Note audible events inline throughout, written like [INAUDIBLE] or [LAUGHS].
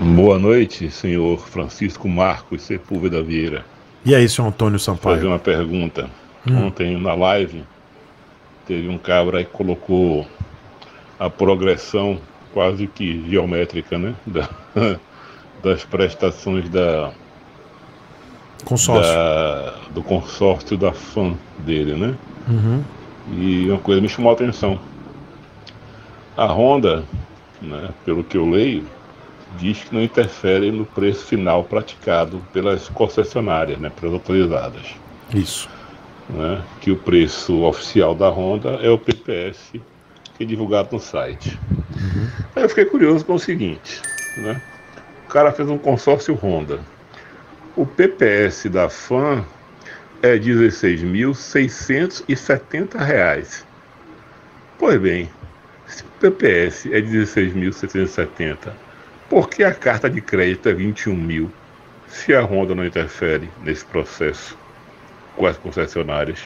Boa noite, senhor Francisco Marcos Sepúlveda Vieira. E aí, senhor Antônio Sampaio? Fazer uma pergunta. Hum. Ontem na live teve um cabra que colocou a progressão quase que geométrica, né? [LAUGHS] Da, das prestações da, consórcio. Da, do consórcio da fã dele, né? Uhum. E uma coisa me chamou a atenção. A Honda, né, pelo que eu leio, diz que não interfere no preço final praticado pelas concessionárias, né, pelas autorizadas. Isso. Né, que o preço oficial da Honda é o PPS que é divulgado no site. Uhum. Aí eu fiquei curioso com o seguinte, né? O cara fez um consórcio Honda. O PPS da FAM é R$ 16.670. Pois bem, se o PPS é R$ 16.670 por que a carta de crédito é 21 mil se a Honda não interfere nesse processo com as concessionárias?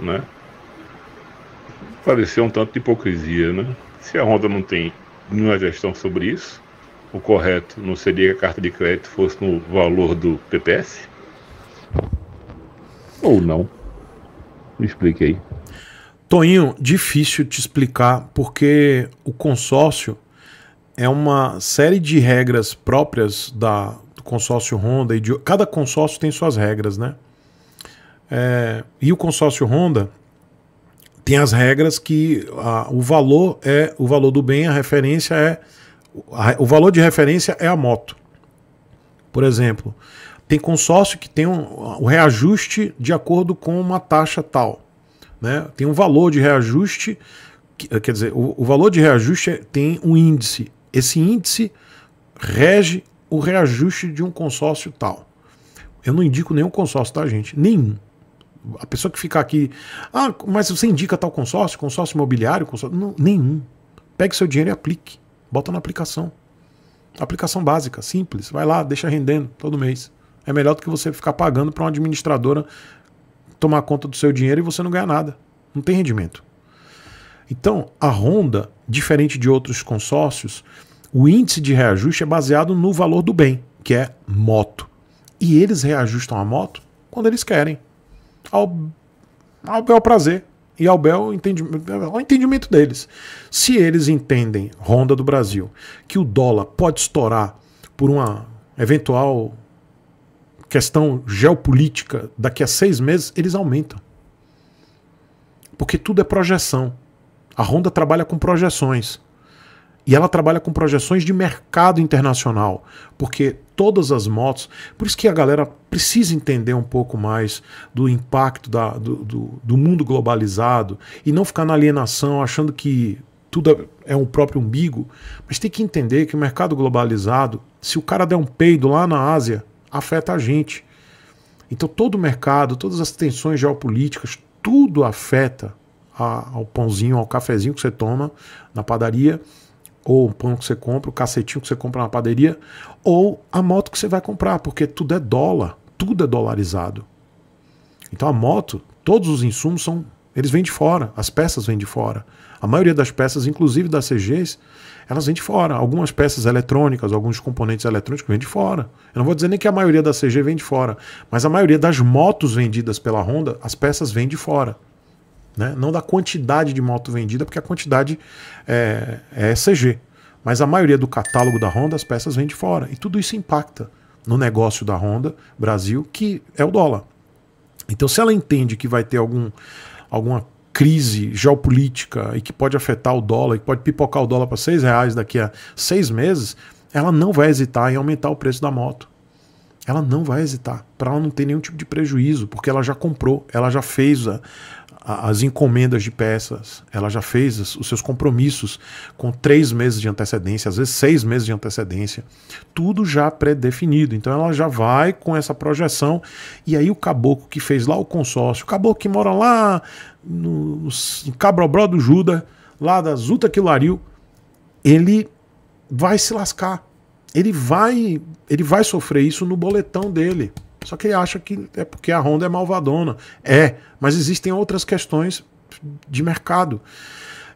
Né? Pareceu um tanto de hipocrisia, né? Se a Honda não tem nenhuma gestão sobre isso, o correto não seria que a carta de crédito fosse no valor do PPS? Ou não? Me explique aí. Toinho, difícil te explicar porque o consórcio é uma série de regras próprias da, do consórcio Honda. E de, cada consórcio tem suas regras, né? É, e o consórcio Honda tem as regras que a, o valor é o valor do bem, a referência é a, o valor de referência é a moto. Por exemplo, tem consórcio que tem o um, um reajuste de acordo com uma taxa tal, né? Tem um valor de reajuste, quer dizer, o, o valor de reajuste é, tem um índice esse índice rege o reajuste de um consórcio tal. Eu não indico nenhum consórcio, tá, gente? Nenhum. A pessoa que ficar aqui, ah, mas você indica tal consórcio, consórcio imobiliário, consórcio. Não, nenhum. Pegue seu dinheiro e aplique. Bota na aplicação. Aplicação básica, simples. Vai lá, deixa rendendo todo mês. É melhor do que você ficar pagando para uma administradora tomar conta do seu dinheiro e você não ganhar nada. Não tem rendimento. Então, a Honda, diferente de outros consórcios, o índice de reajuste é baseado no valor do bem, que é moto. E eles reajustam a moto quando eles querem. Ao, ao bel prazer e ao bel entendimento, ao entendimento deles. Se eles entendem, Honda do Brasil, que o dólar pode estourar por uma eventual questão geopolítica daqui a seis meses, eles aumentam. Porque tudo é projeção. A Honda trabalha com projeções. E ela trabalha com projeções de mercado internacional, porque todas as motos. Por isso que a galera precisa entender um pouco mais do impacto da, do, do, do mundo globalizado e não ficar na alienação achando que tudo é, é um próprio umbigo, mas tem que entender que o mercado globalizado, se o cara der um peido lá na Ásia, afeta a gente. Então todo o mercado, todas as tensões geopolíticas, tudo afeta a, ao pãozinho, ao cafezinho que você toma na padaria ou o pão que você compra, o cacetinho que você compra na padaria, ou a moto que você vai comprar, porque tudo é dólar, tudo é dolarizado. Então a moto, todos os insumos são, eles vêm de fora, as peças vêm de fora. A maioria das peças, inclusive das CGs, elas vêm de fora. Algumas peças eletrônicas, alguns componentes eletrônicos vêm de fora. Eu não vou dizer nem que a maioria da CG vem de fora, mas a maioria das motos vendidas pela Honda, as peças vêm de fora. Né? Não da quantidade de moto vendida, porque a quantidade é, é CG. Mas a maioria do catálogo da Honda, as peças vêm de fora. E tudo isso impacta no negócio da Honda Brasil, que é o dólar. Então, se ela entende que vai ter algum, alguma crise geopolítica e que pode afetar o dólar, e pode pipocar o dólar para seis reais daqui a seis meses, ela não vai hesitar em aumentar o preço da moto. Ela não vai hesitar, para ela não ter nenhum tipo de prejuízo, porque ela já comprou, ela já fez a, as encomendas de peças, ela já fez os, seus compromissos com três meses de antecedência, às vezes seis meses de antecedência, tudo já pré-definido. Então ela já vai com essa projeção e aí o caboclo que fez lá o consórcio, o caboclo que mora lá no, no Cabrobró do Juda, lá da Zuta Quilaril, ele vai se lascar. Ele vai, ele vai sofrer isso no boletão dele. Só que ele acha que é porque a Honda é malvadona. É, mas existem outras questões de mercado.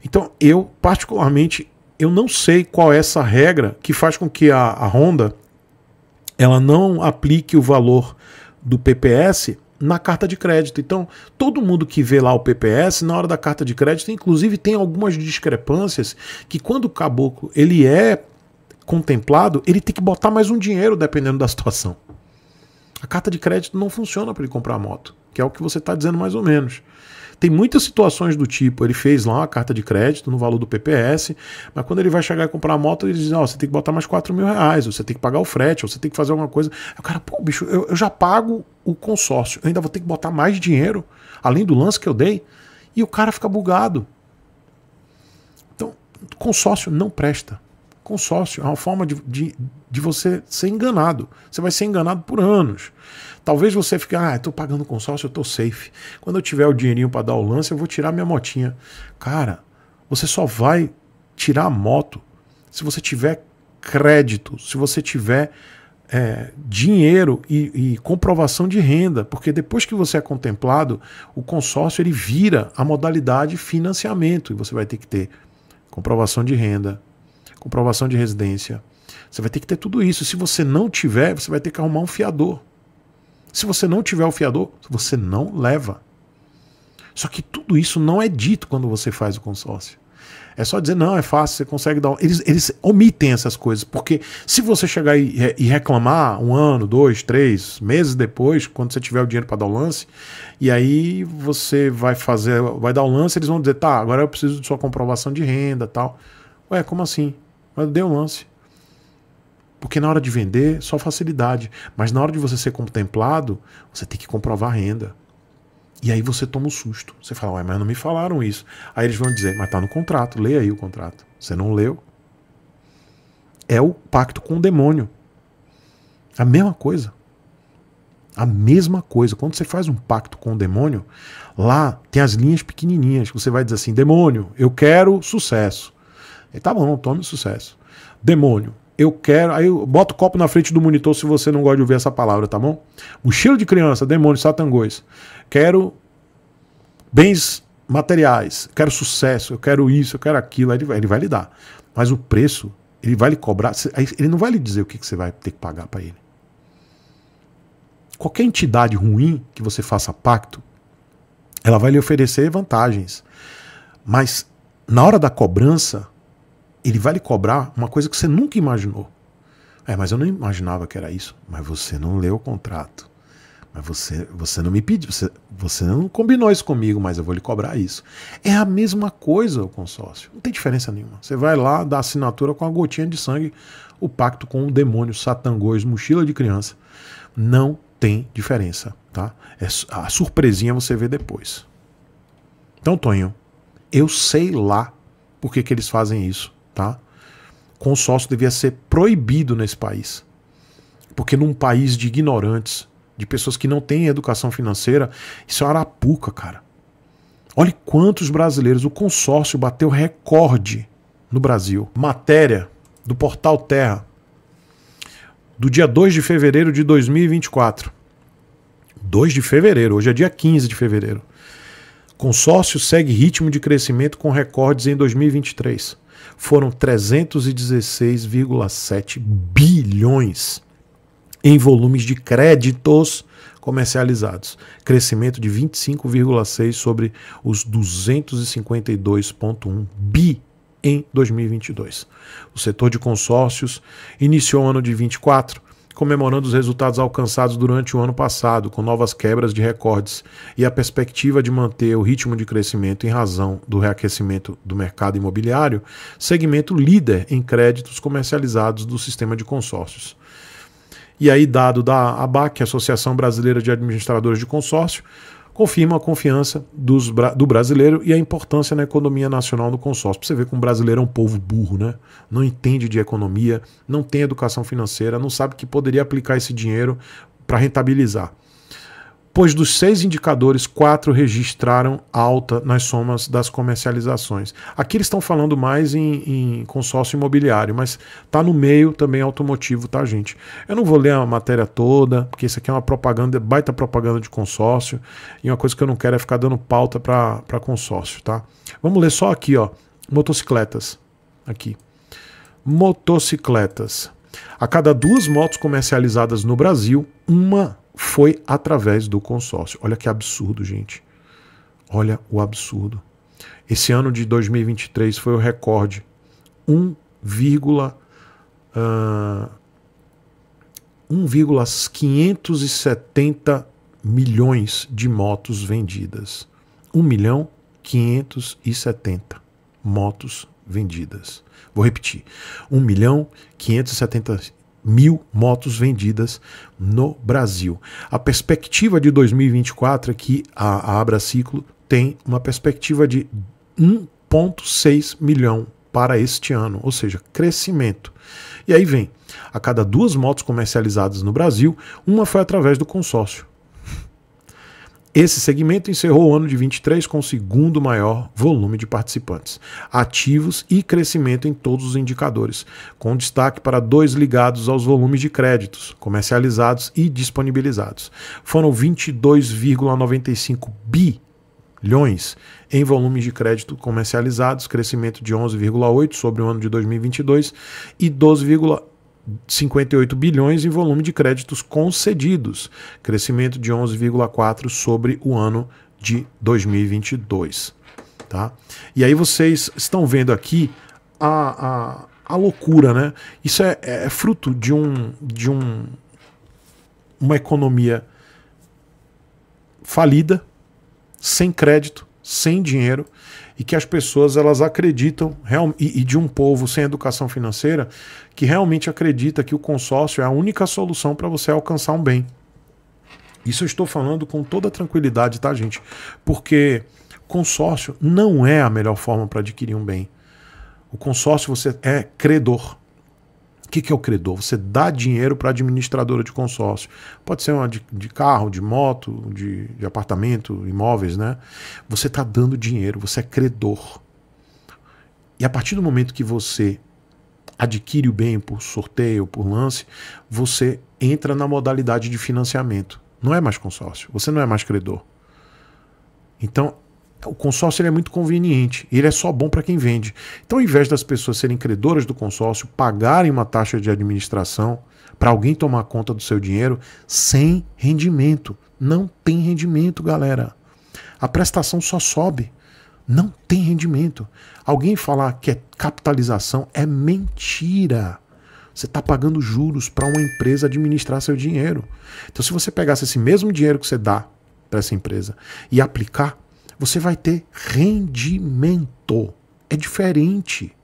Então, eu, particularmente, eu não sei qual é essa regra que faz com que a, a Honda ela não aplique o valor do PPS na carta de crédito. Então, todo mundo que vê lá o PPS, na hora da carta de crédito, inclusive tem algumas discrepâncias que quando o caboclo ele é contemplado, ele tem que botar mais um dinheiro dependendo da situação. A carta de crédito não funciona para ele comprar a moto, que é o que você está dizendo mais ou menos. Tem muitas situações do tipo, ele fez lá uma carta de crédito no valor do PPS, mas quando ele vai chegar e comprar a moto, ele diz, oh, você tem que botar mais 4 mil reais, ou você tem que pagar o frete, ou você tem que fazer alguma coisa. o cara, pô, bicho, eu, eu já pago o consórcio, eu ainda vou ter que botar mais dinheiro, além do lance que eu dei, e o cara fica bugado. Então, consórcio não presta. Consórcio é uma forma de, de, de, você ser enganado. Você vai ser enganado por anos. Talvez você fique, ah, estou pagando consórcio, eu estou safe. Quando eu tiver o dinheirinho para dar o lance, eu vou tirar minha motinha. Cara, você só vai tirar a moto se você tiver crédito, se você tiver é, dinheiro e, e, comprovação de renda, porque depois que você é contemplado, o consórcio ele vira a modalidade financiamento e você vai ter que ter comprovação de renda, comprovação de residência. Você vai ter que ter tudo isso. Se você não tiver, você vai ter que arrumar um fiador. Se você não tiver o fiador, você não leva. Só que tudo isso não é dito quando você faz o consórcio. É só dizer, não, é fácil, você consegue dar. Eles, eles omitem essas coisas, porque se você chegar e, e reclamar um ano, dois, três meses depois, quando você tiver o dinheiro para dar o lance, e aí você vai fazer, vai dar o lance, eles vão dizer, tá, agora eu preciso de sua comprovação de renda tal. Ué, como assim? Mas deu um lance. Porque na hora de vender, só facilidade. Mas na hora de você ser contemplado, você tem que comprovar renda. E aí você toma o um susto. Você fala, ué, mas não me falaram isso. Aí eles vão dizer, mas tá no contrato, leia aí o contrato. Você não leu. É o pacto com o demônio. A mesma coisa. A mesma coisa. Quando você faz um pacto com o demônio, lá tem as linhas pequenininhas. Você vai dizer assim: demônio, eu quero sucesso. Ele, tá bom, tome sucesso. Demônio, eu quero. Aí eu boto o copo na frente do monitor se você não gosta de ouvir essa palavra, tá bom? Mochila de criança, demônio, satangões. Quero bens materiais, quero sucesso, eu quero isso, eu quero aquilo. ele, ele vai lhe dar. Mas o preço, ele vai lhe cobrar. Ele não vai lhe dizer o que, que você vai ter que pagar para ele. Qualquer entidade ruim que você faça pacto, ela vai lhe oferecer vantagens. Mas na hora da cobrança, ele vai lhe cobrar uma coisa que você nunca imaginou. É, mas eu não imaginava que era isso. Mas você não leu o contrato. Mas você, você não me pediu, você, você não combinou isso comigo, mas eu vou lhe cobrar isso. É a mesma coisa o consórcio. Não tem diferença nenhuma. Você vai lá, dar assinatura com a gotinha de sangue, o pacto com o demônio, satangôs, mochila de criança. Não tem diferença, tá? É, a surpresinha você vê depois. Então, Tonho, eu sei lá por que, que eles fazem isso tá? Consórcio devia ser proibido nesse país. Porque num país de ignorantes, de pessoas que não têm educação financeira, isso é arapuca, cara. Olha quantos brasileiros o consórcio bateu recorde no Brasil. Matéria do portal Terra do dia 2 de fevereiro de 2024. 2 de fevereiro, hoje é dia 15 de fevereiro. Consórcio segue ritmo de crescimento com recordes em 2023 foram 316,7 bilhões em volumes de créditos comercializados, crescimento de 25,6 sobre os 252,1 bi em 2022. O setor de consórcios iniciou o ano de 24 comemorando os resultados alcançados durante o ano passado, com novas quebras de recordes e a perspectiva de manter o ritmo de crescimento em razão do reaquecimento do mercado imobiliário, segmento líder em créditos comercializados do sistema de consórcios. E aí, dado da ABAC, Associação Brasileira de Administradores de Consórcio, confirma a confiança dos, do brasileiro e a importância na economia nacional do consórcio. Você vê que um brasileiro é um povo burro, né? Não entende de economia, não tem educação financeira, não sabe que poderia aplicar esse dinheiro para rentabilizar pois dos seis indicadores, quatro registraram alta nas somas das comercializações. Aqui eles estão falando mais em, em consórcio imobiliário, mas tá no meio também automotivo, tá, gente? Eu não vou ler a matéria toda, porque isso aqui é uma propaganda, baita propaganda de consórcio, e uma coisa que eu não quero é ficar dando pauta para consórcio, tá? Vamos ler só aqui, ó, motocicletas. Aqui. Motocicletas. A cada duas motos comercializadas no Brasil, uma foi através do consórcio. Olha que absurdo, gente. Olha o absurdo. Esse ano de 2023 foi o recorde. 1, 1,570 ah, milhões de motos vendidas. 1 milhão 570 motos vendidas. Vou repetir. 1 milhão 570 mil motos vendidas no Brasil. A perspectiva de 2024 é que a, a Abraciclo tem uma perspectiva de 1,6 milhão para este ano, ou seja, crescimento. E aí vem, a cada duas motos comercializadas no Brasil, uma foi através do consórcio esse segmento encerrou o ano de 23 com o segundo maior volume de participantes, ativos e crescimento em todos os indicadores, com destaque para dois ligados aos volumes de créditos, comercializados e disponibilizados. Foram 22,95 bi bilhões em volumes de crédito comercializados, crescimento de 11,8 sobre o ano de 2022 e 12, 58 bilhões em volume de créditos concedidos, crescimento de 11,4 sobre o ano de 2022, tá? E aí vocês estão vendo aqui a, a, a loucura, né? Isso é, é, é fruto de um de um uma economia falida, sem crédito, sem dinheiro e que as pessoas elas acreditam real, e, e de um povo sem educação financeira que realmente acredita que o consórcio é a única solução para você alcançar um bem. Isso eu estou falando com toda tranquilidade, tá, gente? Porque consórcio não é a melhor forma para adquirir um bem. O consórcio você é credor. O que, que é o credor? Você dá dinheiro para a administradora de consórcio. Pode ser uma de, de carro, de moto, de, de apartamento, imóveis, né? Você está dando dinheiro, você é credor. E a partir do momento que você adquire o bem por sorteio, por lance, você entra na modalidade de financiamento. Não é mais consórcio, você não é mais credor. Então, o consórcio é muito conveniente, ele é só bom para quem vende. Então, ao invés das pessoas serem credoras do consórcio, pagarem uma taxa de administração para alguém tomar conta do seu dinheiro sem rendimento. Não tem rendimento, galera. A prestação só sobe. Não tem rendimento. Alguém falar que é capitalização é mentira. Você está pagando juros para uma empresa administrar seu dinheiro. Então, se você pegasse esse mesmo dinheiro que você dá para essa empresa e aplicar você vai ter rendimento. É diferente.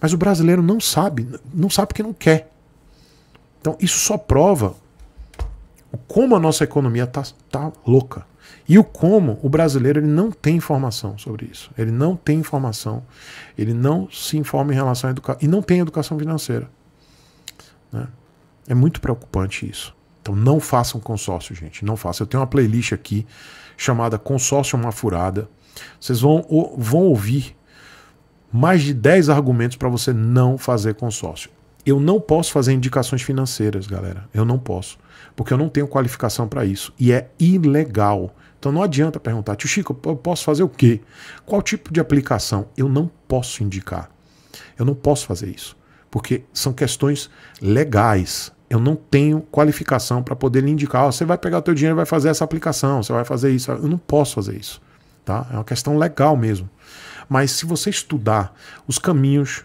Mas o brasileiro não sabe, não sabe porque não quer. Então isso só prova como a nossa economia está tá louca. E o como o brasileiro ele não tem informação sobre isso. Ele não tem informação, ele não se informa em relação à educação e não tem educação financeira. Né? É muito preocupante isso. Então não façam consórcio, gente. Não façam. Eu tenho uma playlist aqui chamada Consórcio Uma Furada. Vocês vão, vão ouvir mais de 10 argumentos para você não fazer consórcio. Eu não posso fazer indicações financeiras, galera. Eu não posso. Porque eu não tenho qualificação para isso. E é ilegal. Então não adianta perguntar, tio Chico, eu posso fazer o quê? Qual tipo de aplicação? Eu não posso indicar. Eu não posso fazer isso. Porque são questões legais eu não tenho qualificação para poder lhe indicar, oh, você vai pegar o teu dinheiro e vai fazer essa aplicação, você vai fazer isso. Eu não posso fazer isso. Tá? É uma questão legal mesmo. Mas se você estudar os caminhos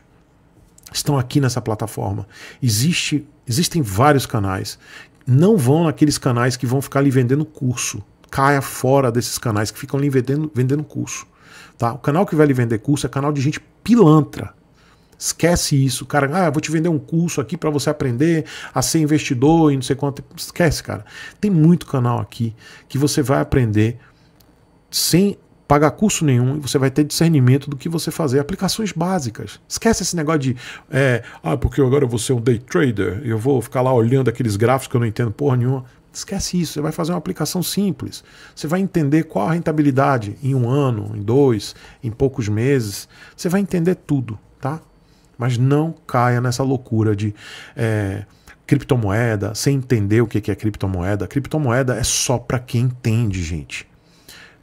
estão aqui nessa plataforma. Existe, existem vários canais. Não vão naqueles canais que vão ficar lhe vendendo curso. Caia fora desses canais que ficam lhe vendendo, vendendo curso. Tá? O canal que vai lhe vender curso é canal de gente pilantra Esquece isso, cara. Ah, eu vou te vender um curso aqui para você aprender a ser investidor e não sei quanto. Esquece, cara. Tem muito canal aqui que você vai aprender sem pagar curso nenhum e você vai ter discernimento do que você fazer. Aplicações básicas. Esquece esse negócio de, é, ah, porque agora eu vou ser um day trader, eu vou ficar lá olhando aqueles gráficos que eu não entendo porra nenhuma. Esquece isso, você vai fazer uma aplicação simples. Você vai entender qual a rentabilidade em um ano, em dois, em poucos meses. Você vai entender tudo, tá? Mas não caia nessa loucura de é, criptomoeda, sem entender o que é criptomoeda. Criptomoeda é só para quem entende, gente.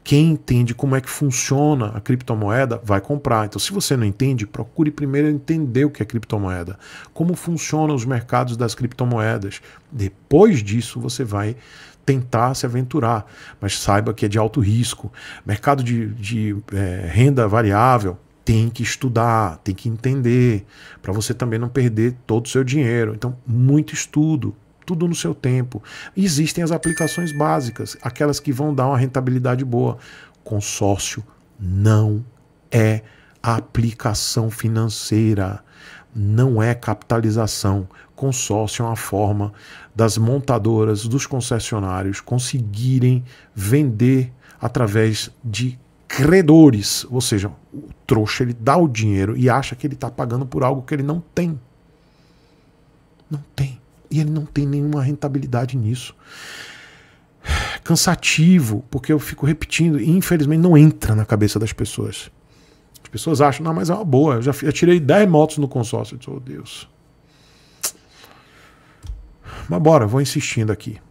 Quem entende como é que funciona a criptomoeda vai comprar. Então, se você não entende, procure primeiro entender o que é criptomoeda, como funcionam os mercados das criptomoedas. Depois disso, você vai tentar se aventurar, mas saiba que é de alto risco. Mercado de, de é, renda variável tem que estudar, tem que entender, para você também não perder todo o seu dinheiro. Então, muito estudo, tudo no seu tempo. Existem as aplicações básicas, aquelas que vão dar uma rentabilidade boa. Consórcio não é aplicação financeira, não é capitalização. Consórcio é uma forma das montadoras, dos concessionários conseguirem vender através de credores, ou seja, o trouxa ele dá o dinheiro e acha que ele está pagando por algo que ele não tem. Não tem. E ele não tem nenhuma rentabilidade nisso. Cansativo, porque eu fico repetindo, e infelizmente não entra na cabeça das pessoas. As pessoas acham, não, mas é uma boa, eu já, eu tirei 10 motos no consórcio. Eu disse, oh Deus. Mas bora, vou insistindo aqui.